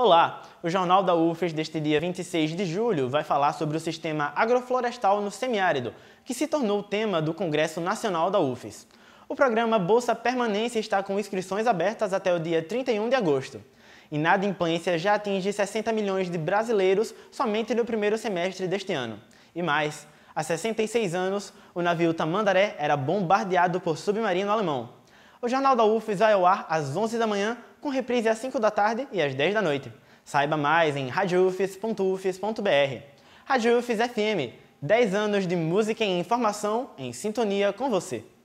Olá! O Jornal da UFES deste dia 26 de julho vai falar sobre o sistema agroflorestal no semiárido, que se tornou o tema do Congresso Nacional da UFES. O programa Bolsa Permanência está com inscrições abertas até o dia 31 de agosto. Inadimplência já atinge 60 milhões de brasileiros somente no primeiro semestre deste ano. E mais, há 66 anos, o navio Tamandaré era bombardeado por submarino alemão. O Jornal da UFES vai ao ar às 11 da manhã, com reprise às 5 da tarde e às 10 da noite. Saiba mais em radioufes.ufes.br. Rádio UFES FM, 10 anos de música e informação em sintonia com você.